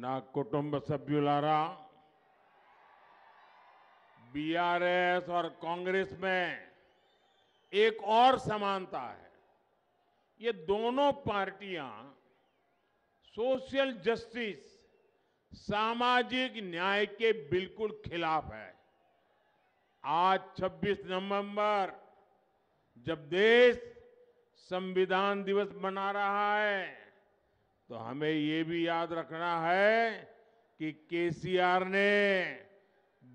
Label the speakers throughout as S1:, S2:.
S1: ना कुटुंब సభ్యులారా बीआरएस और कांग्रेस में एक और समानता है ये दोनों पार्टियां सोशल जस्टिस सामाजिक न्याय के बिल्कुल खिलाफ है आज 26 नवंबर जब देश संविधान दिवस मना रहा है तो हमें ये भी याद रखना है कि केसीआर ने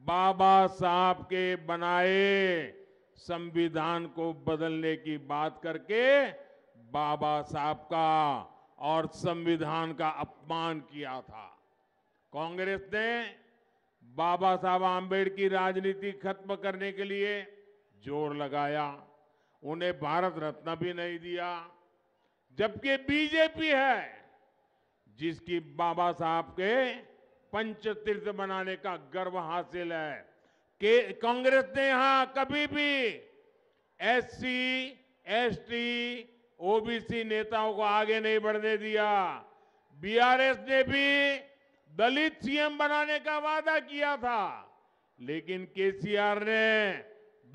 S1: बाबा साहब के बनाए संविधान को बदलने की बात करके बाबा साहब का और संविधान का अपमान किया था कांग्रेस ने बाबा साहब आम्बेड की राजनीति खत्म करने के लिए जोर लगाया उन्हें भारत रत्न भी नहीं दिया जबकि बीजेपी है जिसकी बाबा साहब के पंचतीर्थ बनाने का गर्व हासिल है के कांग्रेस ने यहां कभी भी एससी, एसटी, ओबीसी नेताओं को आगे नहीं बढ़ने दिया बीआरएस ने भी दलित सीएम बनाने का वादा किया था लेकिन केसीआर ने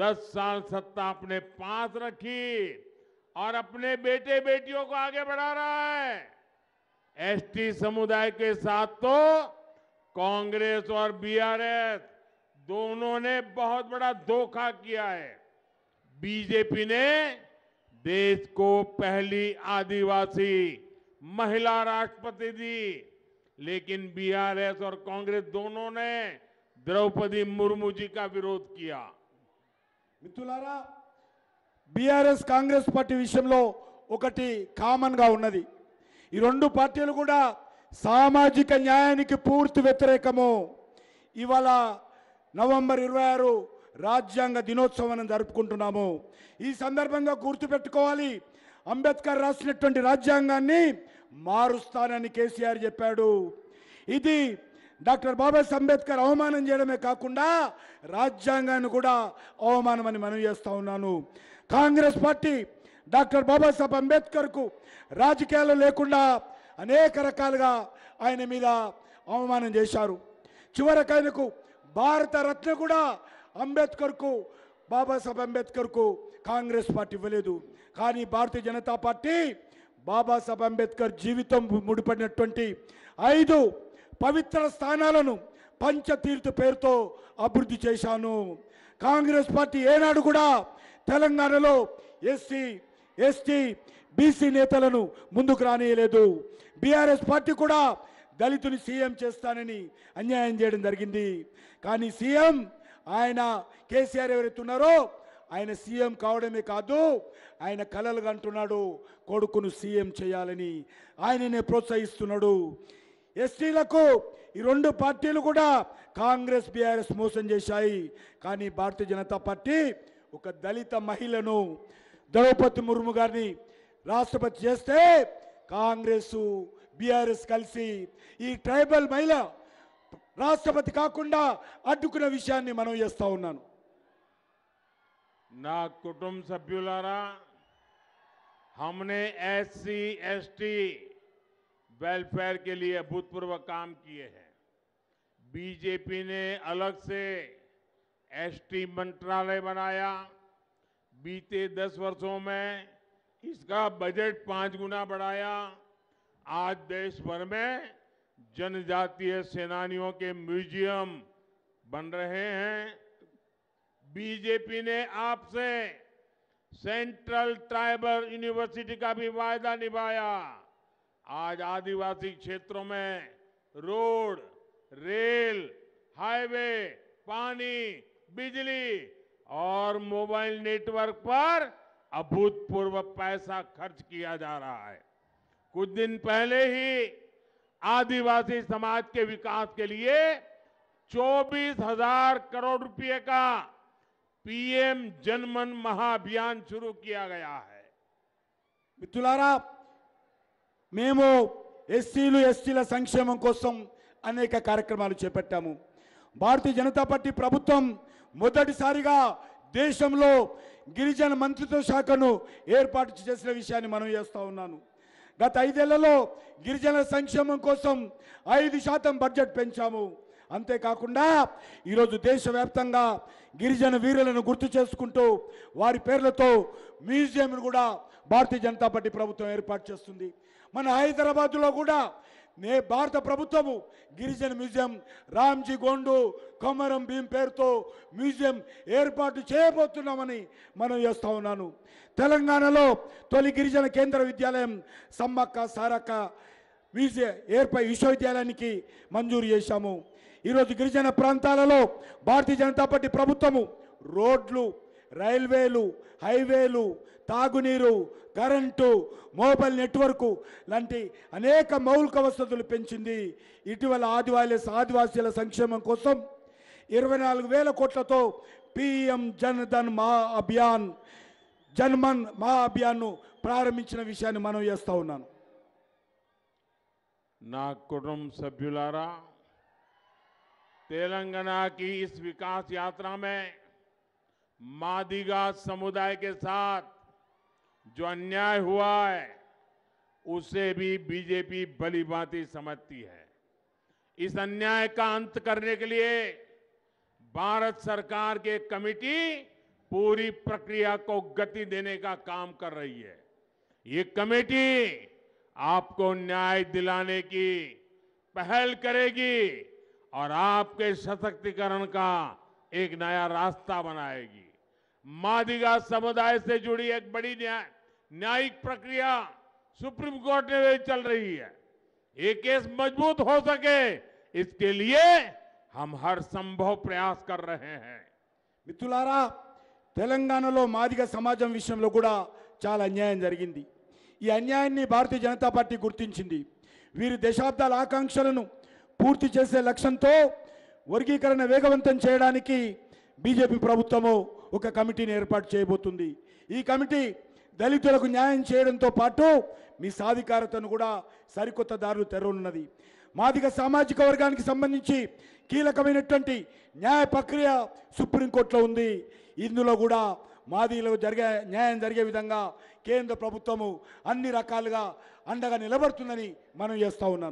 S1: 10 साल सत्ता अपने पास रखी और अपने बेटे बेटियों को आगे बढ़ा रहा है एसटी समुदाय के साथ तो कांग्रेस और बीआरएस दोनों ने बहुत बड़ा धोखा किया है बीजेपी ने देश को पहली आदिवासी महिला राष्ट्रपति दी लेकिन बीआरएस और कांग्रेस दोनों ने द्रौपदी मुर्मू जी का विरोध किया
S2: మిత్రులారా कांग्रेस पार्टी विषय విషయంలో कामन కామన్గా ఉన్నది ఈ రెండు పార్టీలు కూడా సామాజిక న్యాయానికి పూర్తి వ్యతిరేకము ఇవాళ నవంబర్ ఇరవై ఆరు రాజ్యాంగ దినోత్సవాన్ని జరుపుకుంటున్నాము ఈ సందర్భంగా గుర్తుపెట్టుకోవాలి అంబేద్కర్ రాసినటువంటి రాజ్యాంగాన్ని మారుస్తానని కేసీఆర్ చెప్పాడు ఇది డాక్టర్ బాబాసాహెబ్ అంబేద్కర్ అవమానం చేయడమే కాకుండా రాజ్యాంగాన్ని కూడా అవమానమని మనం చేస్తూ ఉన్నాను కాంగ్రెస్ పార్టీ డాక్టర్ బాబాసాహెబ్ అంబేద్కర్కు రాజకీయాలు లేకుండా అనేక రకాలుగా ఆయన మీద అవమానం చేశారు చివరికి ఆయనకు భారతరత్న కూడా అంబేద్కర్కు బాబాసాహెబ్ అంబేద్కర్కు కాంగ్రెస్ పార్టీ ఇవ్వలేదు కానీ భారతీయ జనతా పార్టీ బాబాసాహెబ్ అంబేద్కర్ జీవితం ముడిపడినటువంటి ఐదు పవిత్ర స్థానాలను పంచతీర్థ పేరుతో అభివృద్ధి చేశాను కాంగ్రెస్ పార్టీ ఏనాడు కూడా తెలంగాణలో ఎస్సీ ఎస్టీ బీసీ నేతలను ముందుకు రానియలేదు బీఆర్ఎస్ పార్టీ కూడా దళితుని సీఎం చేస్తానని అన్యాయం చేయడం జరిగింది కానీ సీఎం ఆయన కేసీఆర్ ఎవరైతే ఉన్నారో ఆయన సీఎం కావడమే కాదు ఆయన కలలుగా అంటున్నాడు కొడుకును సీఎం చేయాలని ఆయననే ప్రోత్సహిస్తున్నాడు ఎస్టీలకు ఈ రెండు పార్టీలు కూడా కాంగ్రెస్ బీఆర్ఎస్ మోసం చేశాయి కానీ భారతీయ జనతా పార్టీ ఒక దళిత మహిళను द्रौपदी मुर्मू गार राष्ट्रपति कांग्रेस बीआरएस कल ट्रैबल महिला राष्ट्रपति का अड्क विषयानी मन
S1: कुट सभ्यु हमने एससी एसटी वेलफेयर के लिए अभूतपूर्व काम किए हैं बीजेपी ने अलग से एसटी मंत्रालय बनाया बीते दस वर्षों में इसका बजट पांच गुना बढ़ाया आज देश भर में जनजातीय सेनानियों के म्यूजियम बन रहे हैं बीजेपी ने आपसे सेंट्रल ट्राइबल यूनिवर्सिटी का भी वायदा निभाया आज आदिवासी क्षेत्रों में रोड रेल हाईवे पानी बिजली और मोबाइल नेटवर्क पर अभूतपूर्व पैसा खर्च किया जा रहा है कुछ दिन पहले ही आदिवासी समाज के विकास के लिए चौबीस हजार करोड़ रुपए का पीएम जनमन महाअभियान शुरू किया गया है
S2: मिथुलारा मेमो एस एस संक्षेम कोसम अनेक कार्यक्रम भारतीय जनता पार्टी प्रभुत्म మొదటిసారిగా దేశంలో గిరిజన మంత్రిత్వ శాఖను ఏర్పాటు చేసిన విషయాన్ని మనం చేస్తూ ఉన్నాను గత ఐదేళ్లలో గిరిజన సంక్షేమం కోసం ఐదు శాతం బడ్జెట్ పెంచాము అంతేకాకుండా ఈరోజు దేశవ్యాప్తంగా గిరిజన వీరులను గుర్తు చేసుకుంటూ వారి పేర్లతో మ్యూజియంను కూడా భారతీయ జనతా పార్టీ ప్రభుత్వం ఏర్పాటు చేస్తుంది మన హైదరాబాద్లో కూడా నే భారత ప్రభుత్వము గిరిజన మ్యూజియం రామ్జీ గోండు కొమరం భీం పేరుతో మ్యూజియం ఏర్పాటు చేయబోతున్నామని మనం చేస్తూ ఉన్నాను తెలంగాణలో తొలి గిరిజన కేంద్ర విద్యాలయం సమ్మక్క సారక్క మ్యూజియం ఏర్పై విశ్వవిద్యాలయానికి మంజూరు చేశాము ఈరోజు గిరిజన ప్రాంతాలలో భారతీయ జనతా పార్టీ ప్రభుత్వము రోడ్లు రైల్వేలు హైవేలు తాగునీరు కరెంటు మొబైల్ నెట్వర్క్ లాంటి అనేక మౌలిక వసతులు పెంచింది ఇటీవల ఆదివాసీ ఆదివాసీల సంక్షేమం కోసం ఇరవై నాలుగు వేల కోట్లతో పిఎం జన్ధన్ మా అభియాన్ జన్మన్ మా అభియాన్ను ప్రారంభించిన విషయాన్ని మనం చేస్తూ ఉన్నాను
S1: నా కుటుంబ సభ్యులారా తెలంగాణకి వికాస్ యాత్రమే मादिगा समुदाय के साथ जो अन्याय हुआ है उसे भी बीजेपी भली समझती है इस अन्याय का अंत करने के लिए भारत सरकार के कमेटी पूरी प्रक्रिया को गति देने का काम कर रही है ये कमेटी आपको न्याय दिलाने की पहल करेगी और आपके सशक्तिकरण का एक नया रास्ता बनाएगी मादिगा समुदाय से जुड़ी एक बड़ी न्याय न्यायिक प्रक्रिया सुप्रीम कोर्ट में चल रही है ये केस मजबूत हो सके इसके लिए हम हर संभव ప్రయాస్ कर रहे हैं
S2: మిత్రులారా తెలంగాణలో మాదిగ సమాజం విషయంలో కూడా చాలా అన్యాయం జరిగింది ఈ అన్యాయాన్ని భారతీయ జనతా పార్టీ గుర్తించింది వీరి దశాబ్దాల ఆకాంక్షలను పూర్తి చేసే లక్ష్యంతో వర్గీకరణ వేగవంతం చేయడానికి బీజేపీ ప్రభుత్వము ఒక కమిటీని ఏర్పాటు చేయబోతుంది ఈ కమిటీ దళితులకు న్యాయం చేయడంతో పాటు మీ సాధికారతను కూడా సరికొత్త దారులు తెరవనున్నది మాదిగ సామాజిక వర్గానికి సంబంధించి కీలకమైనటువంటి న్యాయ ప్రక్రియ సుప్రీంకోర్టులో ఉంది ఇందులో కూడా మాదిలో జరిగే న్యాయం జరిగే విధంగా కేంద్ర ప్రభుత్వము అన్ని రకాలుగా అండగా నిలబడుతుందని మనం చేస్తూ ఉన్నాను